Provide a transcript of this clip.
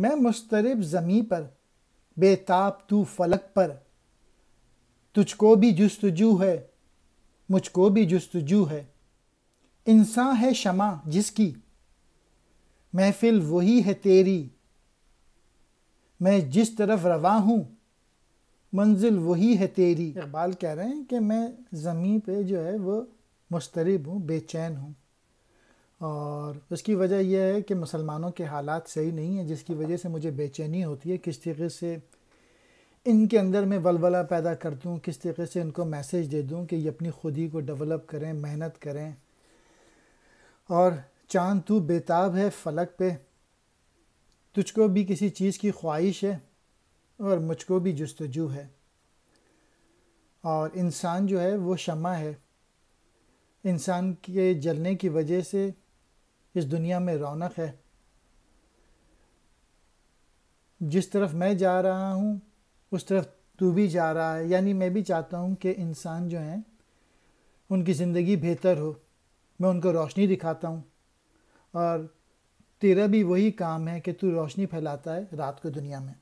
मैं मुस्तरब ज़मी पर बेताब तू फलक पर तुझको भी जस्तजू है मुझको भी जस्तजू है इंसान है शमा जिसकी महफिल वही है तेरी मैं जिस तरफ रवा हूँ मंजिल वही है तेरी इकबाल कह रहे हैं कि मैं ज़मीं पे जो है वो मुस्तरब हूँ बेचैन हूँ और उसकी वजह यह है कि मुसलमानों के हालात सही नहीं है जिसकी वजह से मुझे बेचैनी होती है किस तरीके से इनके अंदर मैं वलवला पैदा कर दूँ किस तरीके से इनको मैसेज दे दूँ कि ये अपनी खुदी को डेवलप करें मेहनत करें और चांद तू बेताब है फलक पे तुझको भी किसी चीज़ की ख्वाहिश है और मुझको भी जस्तजू है और इंसान जो है वो शमा है इंसान के जलने की वजह से इस दुनिया में रौनक है जिस तरफ मैं जा रहा हूँ उस तरफ तू भी जा रहा है यानी मैं भी चाहता हूँ कि इंसान जो हैं उनकी ज़िंदगी बेहतर हो मैं उनको रोशनी दिखाता हूँ और तेरा भी वही काम है कि तू रोशनी फैलाता है रात को दुनिया में